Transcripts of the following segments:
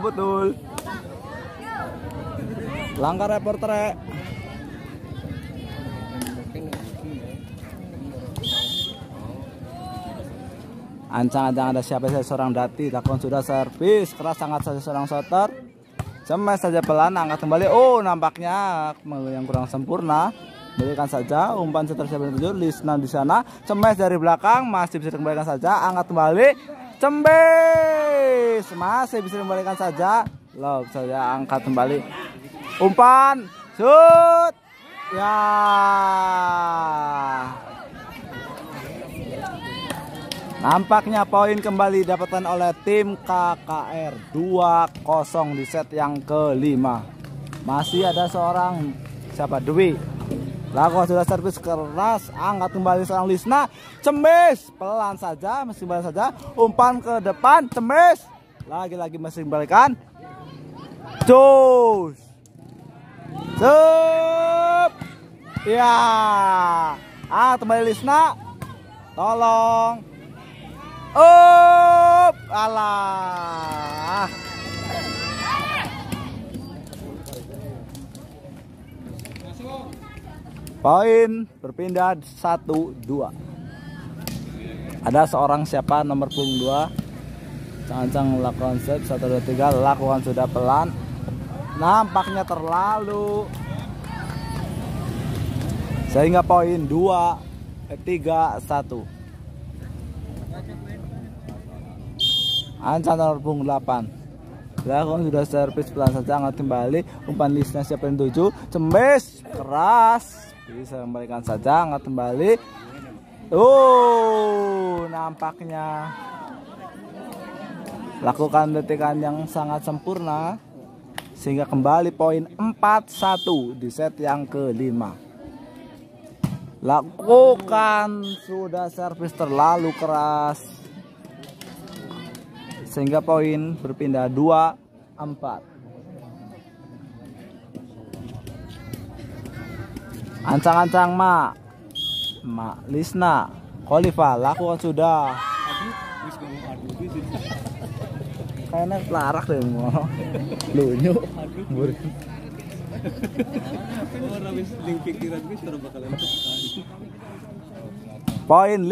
betul. Langkah reporter. -nya. Ancang-ancang ada siapa saya seorang dati takon sudah servis keras sangat saja seorang shotter Semes saja pelan angkat kembali oh nampaknya yang kurang sempurna berikan saja umpan seterusnya tujuh di sana Semes dari belakang masih bisa dikembalikan saja angkat kembali Cembes. Masih bisa dikembalikan saja. love saja angkat kembali. Umpan. Shoot. Ya. Nampaknya poin kembali dapatkan oleh tim KKR 2-0 di set yang kelima. Masih ada seorang siapa Dwi Lago sudah servis keras, angkat ah, kembali seorang Lisna, cemis, pelan saja, mesin balik saja, umpan ke depan, cemis, lagi-lagi mesin balikan, cus, cep, ya, ah kembali Lisna, tolong, up, alah. Masuk. Poin berpindah satu dua Ada seorang siapa nomor punggung dua Cancang lakukan set 1 2 3 lakukan sudah pelan. Nampaknya terlalu sehingga poin dua eh, tiga satu Ancan nomor punggung delapan Lakukan sudah servis pelan saja angkat kembali umpan listnya siapa yang tuju cemes keras bisa memberikan saja angkat kembali. Oh nampaknya lakukan detikan yang sangat sempurna sehingga kembali poin 4-1 di set yang kelima lakukan sudah servis terlalu keras sehingga poin berpindah 2 4. Ancang-ancang Ma. Ma Lisna. Kolifa lakukan sudah. Kayaknya pelarak deh mau. Lunyu. Murid. Poin 5 2.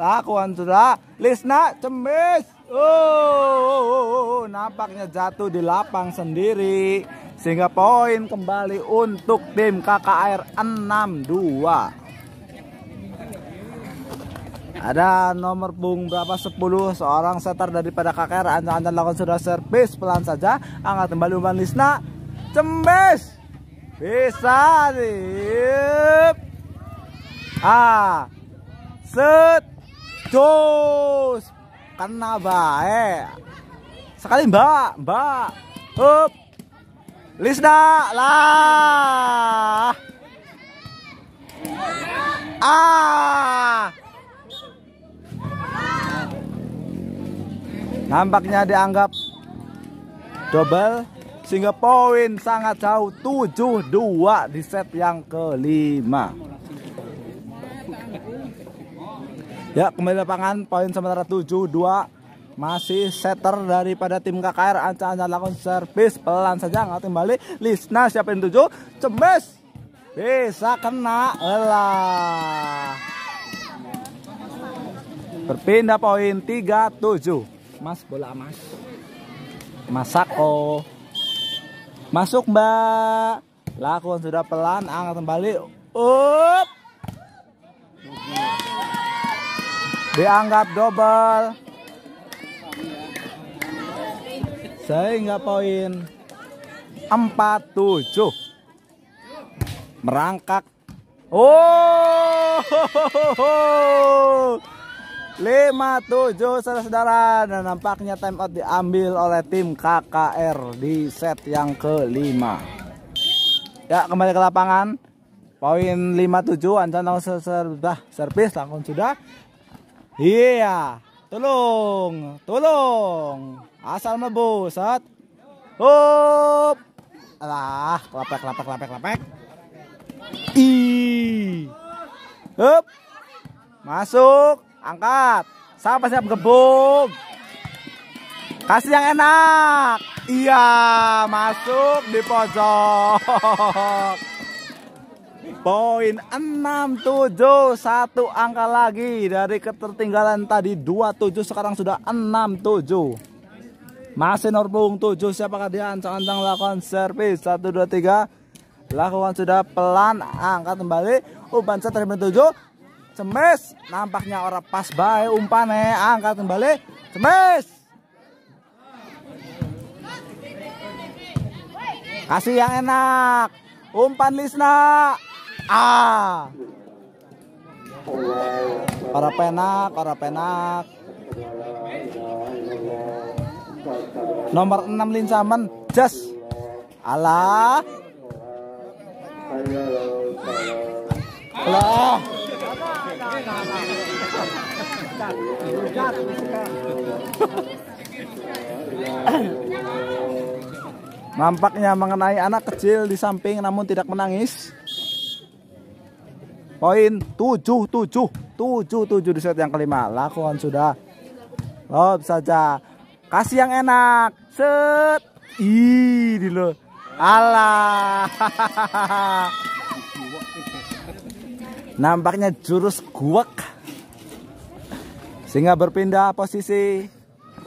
Lakukan sudah. Lisna cemis. Oh, oh, oh, oh, nampaknya jatuh di lapang sendiri. Sehingga poin kembali untuk tim KKR 6-2. Ada nomor punggung berapa 10 seorang setar daripada KKR Anda Anda lakukan sudah servis pelan saja angkat kembali umpan Lisna cembes bisa nih ah set dos kena bae sekali mbak mbak up Lisda lah ah nampaknya dianggap double sehingga poin sangat jauh 7-2 di set yang kelima Ya, kembali lapangan poin sementara 7-2. Masih setter daripada tim KKR ancaman anca lakukan servis pelan saja nggak kembali. Lisna siapin 7, cemes. Bisa kena elah. Berpindah poin 3-7. Mas bola Mas. Masako. Oh. Masuk, Mbak. Lakukan sudah pelan angkat kembali. Up. dianggap double sehingga poin Empat tujuh, merangkak oh 57 saudara-saudara dan nampaknya time out diambil oleh tim KKR di set yang kelima ya kembali ke lapangan poin 57 tujuh, langsung sudah servis langsung sudah Iya, tolong, tolong. Asal mabusat. Hop. Alah, kelapek, kelapek, kelapek, kelapek. I. Hop. Masuk, angkat. Sampai siap gebuk. Kasih yang enak. Iya, masuk di pojok. Poin satu angka lagi dari ketertinggalan tadi 27 sekarang sudah 67. Masih norbung 7 siapakah dia ancang-ancang lakukan servis 1 2 3 lakukan sudah pelan angkat kembali umpan set terima 7 cemes nampaknya orang pas baik umpannya angkat kembali cemes kasih yang enak umpan Lisna Ah. Para penak, para penak. Nomor 6 Linsaman, Jas. Allah, Allah. Nampaknya mengenai anak kecil di samping namun tidak menangis poin 7 7 7 7 di set yang kelima lakukan sudah lob saja kasih yang enak set ih di lo alah nampaknya jurus guwek sehingga berpindah posisi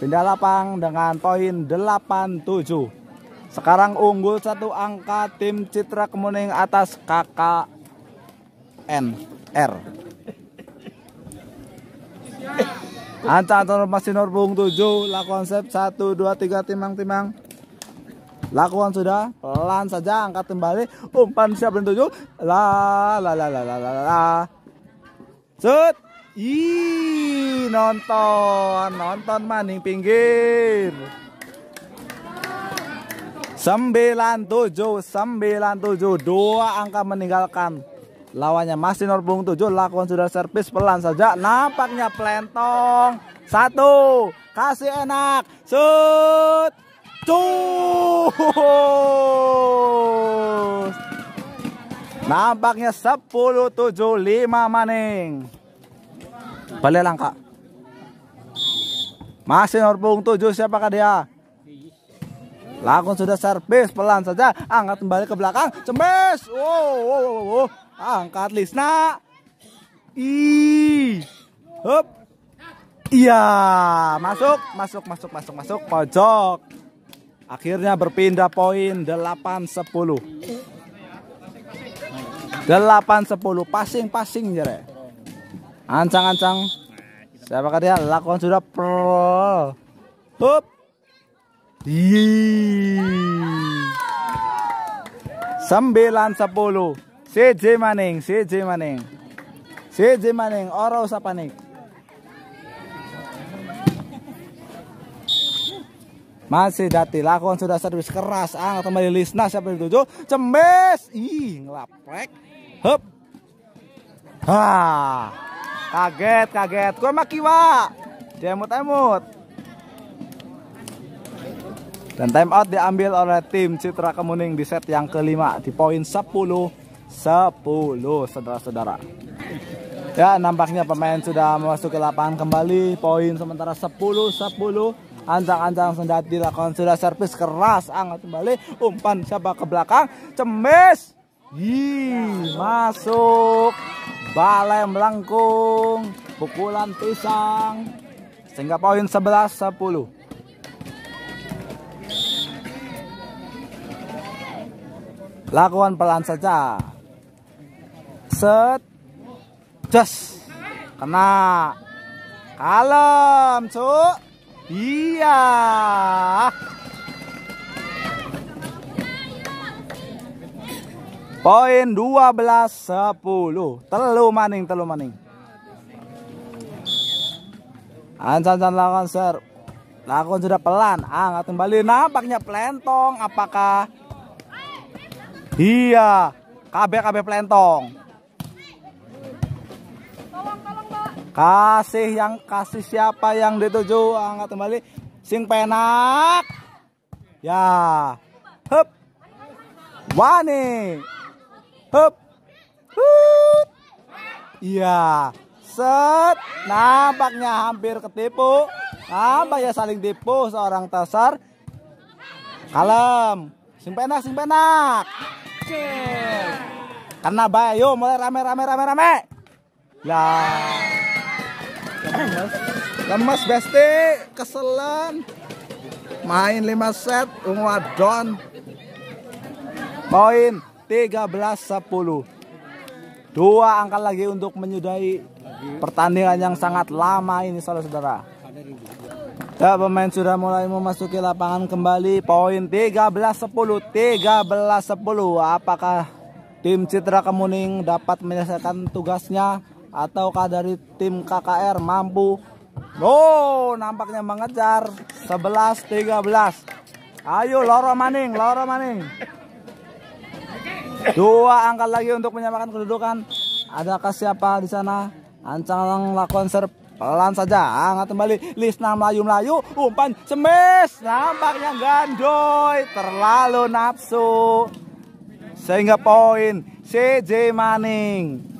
pindah lapang dengan poin 87 sekarang unggul satu angka tim Citra Kemuning atas kakak R Anca Antonor Pasinor Bung 7 Lakukan sep 1, 2, 3 Timang-timang Lakukan sudah Pelan saja Angkat kembali Umpan siap dan 7 La la la la la la la Sud Ih, nonton, nonton maning pinggir. 97, 97, dua angka meninggalkan Lawannya masih norbung tujuh, Lakukan sudah servis pelan saja Nampaknya pelentong Satu Kasih enak shoot Cus Nampaknya sepuluh tujuh lima maning Balik langkah Masih norbung 7 Siapakah dia Lakukan sudah servis pelan saja Angkat kembali ke belakang Cemes Wow, wow, wow, wow. Angkat Lisna. I. Hop. Iya, masuk, masuk, masuk, masuk, masuk pojok. Akhirnya berpindah poin 8-10. 8-10 passing-passing jere. Ya, Ancang-ancang. Siapa kan dia ya? lakukan sudah pro. Hop. Sembilan sepuluh. CJ Maning, CJ Maning. CJ Maning, ora usah panik. Masih dati, lakukan sudah servis keras. atau ah, kembali Lisna siapa dituju? Cemes. Ih, ngelaprek. Hup. Ha. Ah, kaget, kaget. Gue maki, kiwa. Demut-emut. Dan time out diambil oleh tim Citra Kemuning di set yang kelima di poin 10 10 saudara-saudara. Ya, nampaknya pemain sudah memasuki lapangan kembali. Poin sementara 10 10. Ancang-ancang sendat dilakukan sudah servis keras, angkat kembali, umpan siapa ke belakang, cemis Yi, masuk. Balai melengkung, pukulan pisang. Sehingga poin 11 10. Lakukan pelan saja set just kena kalem cu iya poin 12 10 telu maning telu maning ancan-ancan lakon ser lakon sudah pelan angkat ah, kembali nampaknya pelentong apakah iya KB KB pelentong Kasih yang kasih siapa yang dituju? Angkat ah, kembali. Sing penak. Ya. Hup. Wani. Hup. hup Iya. Set. Nampaknya hampir ketipu. apa ya saling tipu seorang Tasar. Kalem. Sing penak, sing penak. Kena bayu mulai rame rame rame rame. Lah. Ya lemas lemas besti keselan main 5 set ungu adon poin 13-10 dua angka lagi untuk menyudahi pertandingan yang sangat lama ini saudara-saudara Ya, pemain sudah mulai memasuki lapangan kembali poin 13-10 13-10 apakah tim Citra Kemuning dapat menyelesaikan tugasnya ataukah dari tim KKR mampu Oh nampaknya mengejar 11-13 Ayo Loro Maning Loro Maning Dua angkat lagi untuk menyamakan kedudukan Adakah siapa di sana Ancang lakukan serp Pelan saja, angkat kembali Lisna melayu-melayu, umpan semes Nampaknya gandoy Terlalu nafsu Sehingga poin CJ Maning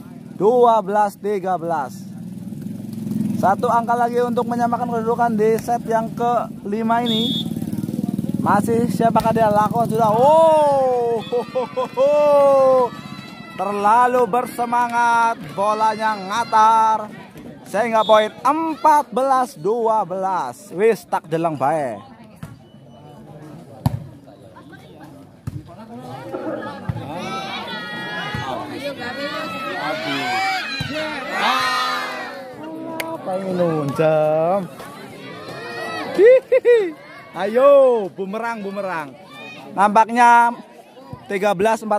12 13 satu angka lagi untuk menyamakan kedudukan di set yang kelima ini masih siapakah dia lakukan sudah oh ho, ho, ho, terlalu bersemangat bolanya ngatar saya nggak poin empat belas dua belas wis tak jelang baik Ayo, bumerang, bumerang. Nampaknya 13, 14.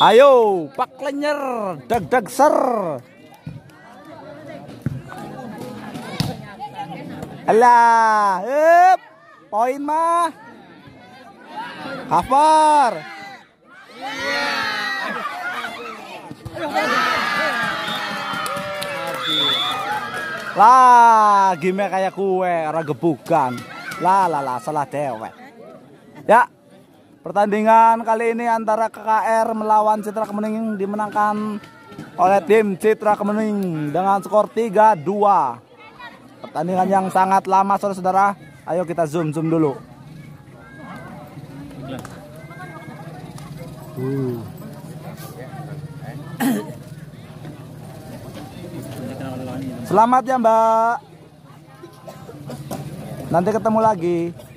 Ayo, pak lenyer, deg deg ser. Allah, poin mah. Hafar. Yeah. Lagi, gimana kayak kue, orang gebukan. Lah, lah, lah, salah dewe Ya, pertandingan kali ini antara KKR melawan Citra Kemuning dimenangkan oleh tim Citra Kemuning dengan skor 3-2. Pertandingan yang sangat lama, saudara-saudara. Ayo kita zoom-zoom dulu. Uh. Selamat ya Mbak. Nanti ketemu lagi.